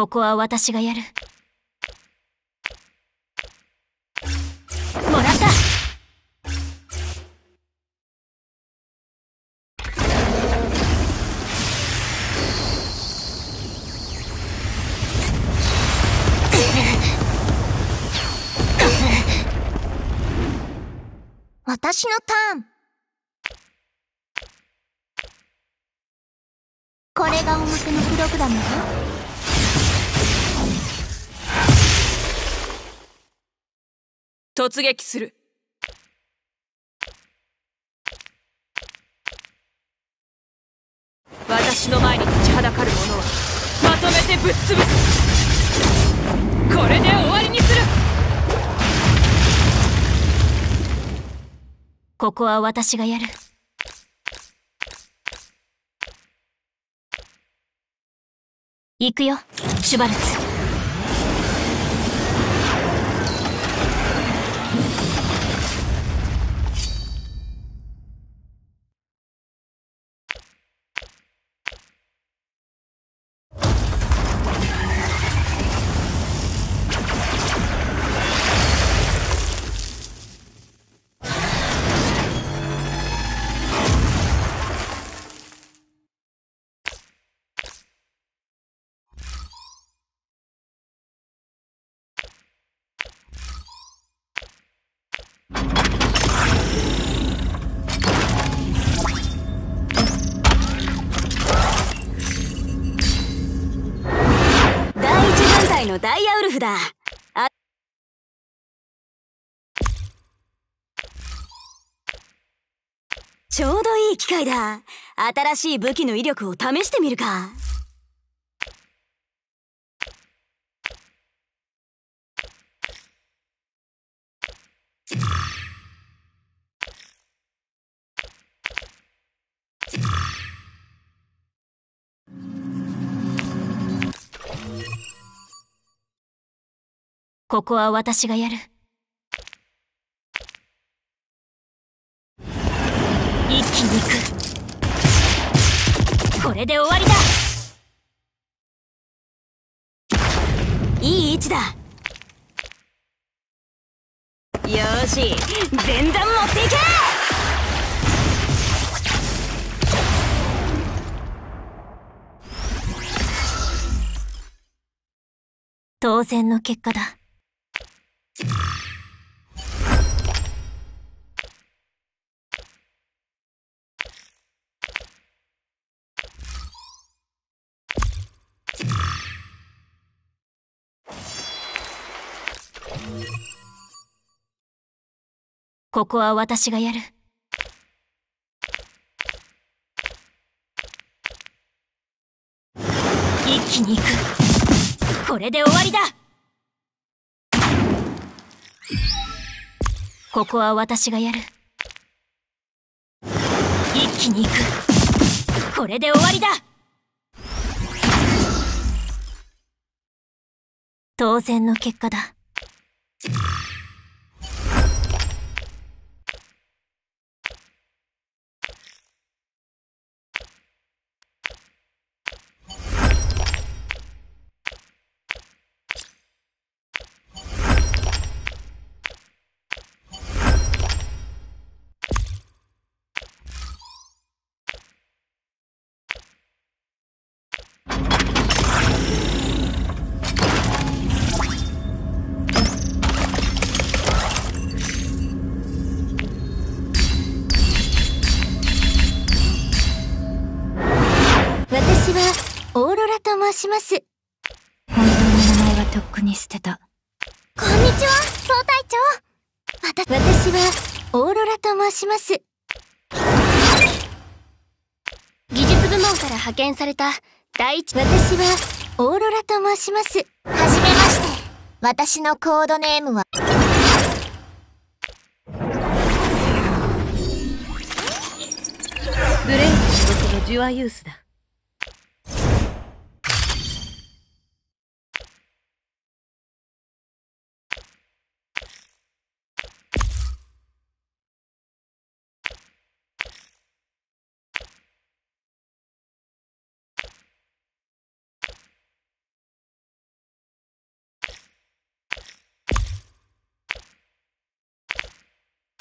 ここは私がやるもらったのターンこれが音楽のプログラムよ突撃する私の前に立ちはだかる者はまとめてぶっ潰すこれで終わりにするここは私がやる。行くよ、シュバルツ。ちょうどいい機会だ新しい武器の威力を試してみるかここは私がやる。皮肉これで終わりだいい位置だよし前段持っていけ当然の結果だ。ここは私がやる。一気に行く。これで終わりだここは私がやる。一気に行く。これで終わりだ当然の結果だ。します本当の名前はとっくに捨てたこんにちは総隊長また私はオーロラと申します技術部門から派遣された第一私はオーロラと申しますはじめまして私のコードネームはブレイクの属のジュアユースだ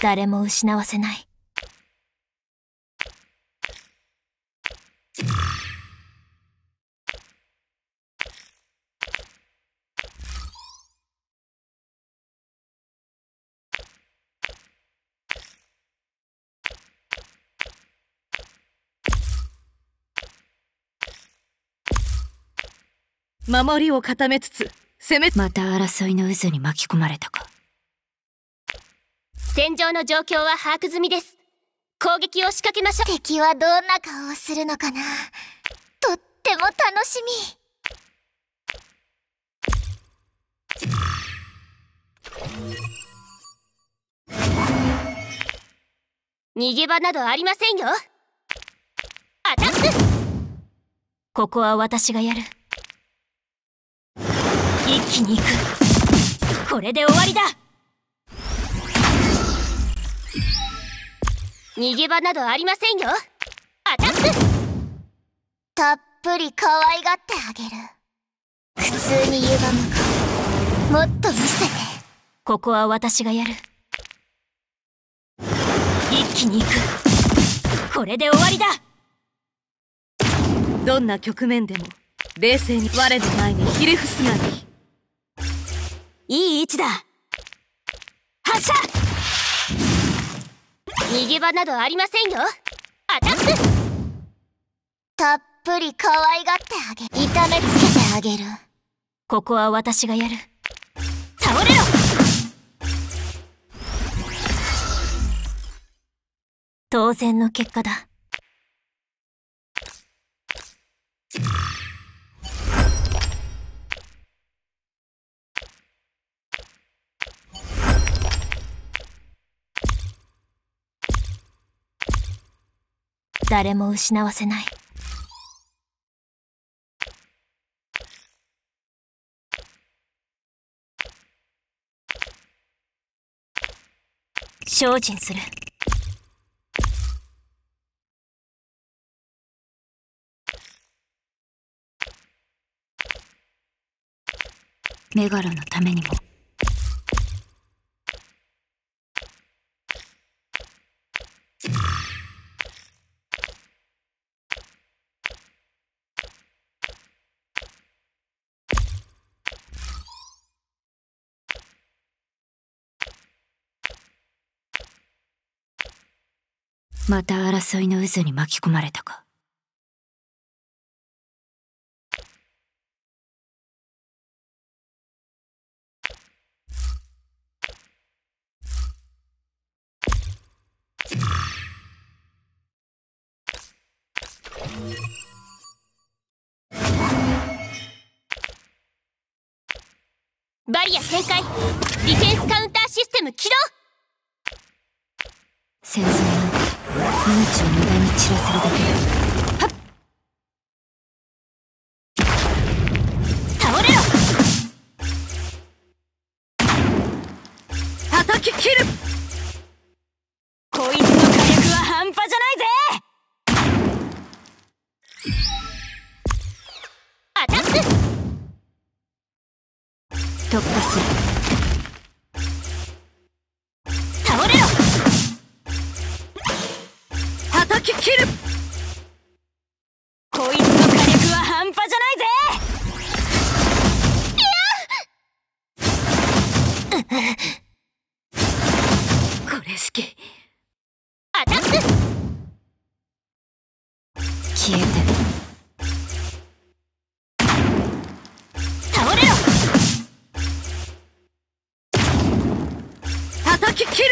誰も失わせない。守りを固めつつ攻めまた争いの渦に巻き込まれたか戦場の状況は把握済みです攻撃を仕掛けましょう敵はどんな顔をするのかなとっても楽しみ逃げ場などありませんよアタックここは私がやる一気に行くこれで終わりだ逃げ場などありませんよアタックたっぷり可愛がってあげる普通に歪むかもっと見せてここは私がやる一気に行くこれで終わりだどんな局面でも冷静に我の前にひれ伏すがいいいい位置だ発射逃げ場などありませんよアタックたっぷり可愛がってあげる痛めつけてあげるここは私がやる倒れろ当然の結果だ誰も失わせない精進するメガロのためにも。また争いの渦に巻き込まれたかバリア展開ディフェンスカウンターシステム起動戦争な命を無駄に散らせるだけ倒れろき切るこいつの火力は半端じゃないぜアタック突破する消えて倒れろ叩き切る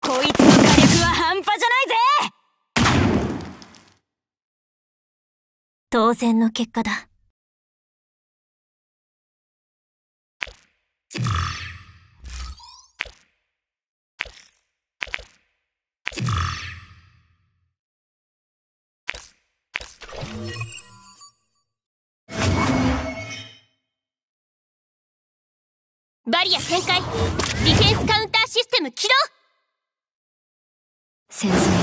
こいつの火力は半端じゃないぜ当然の結果だバリア展開ディフェンスカウンターシステム起動戦争なんて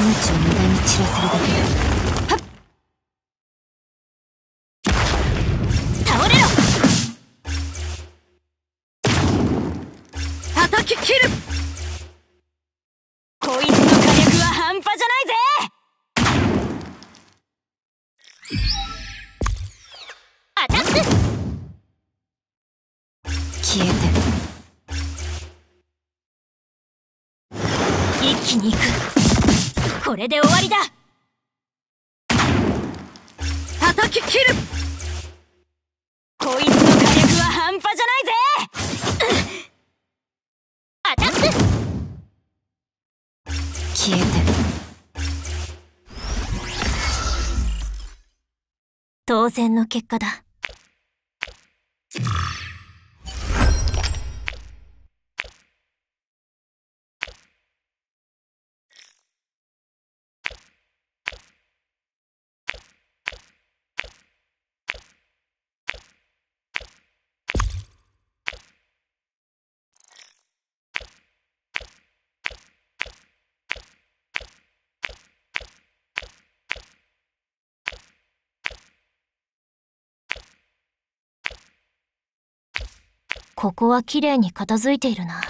命を無駄に散らせるだけだ切るきに行くこれで終わりだ叩き切るこいつの火力は半端じゃないぜ、アタック消えて当然の結果だここは綺麗に片付いているな。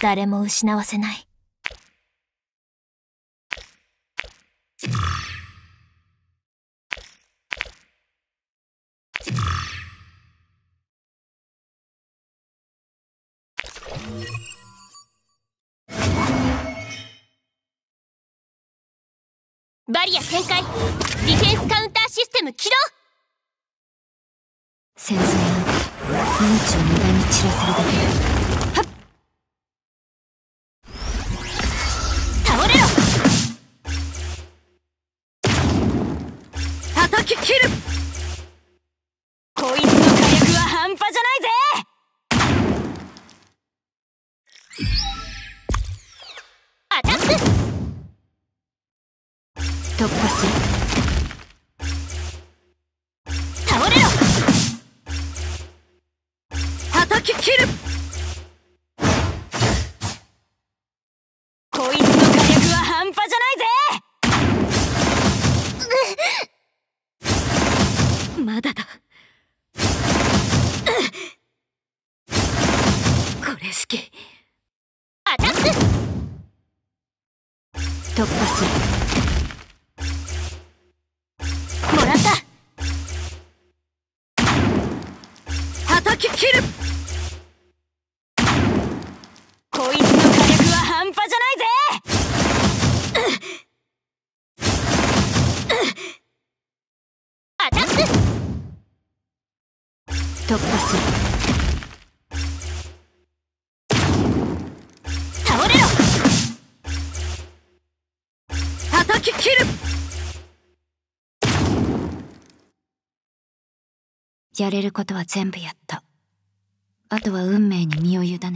誰も失わせない。バリア展開ディフェンスカウンターシステム起動戦争は命を無駄に散らせるだけき切るこいつの火力は半端じゃないぜまだだこれきアタック突破する突破する倒れろ叩き切るやれることは全部やったあとは運命に身を委ねる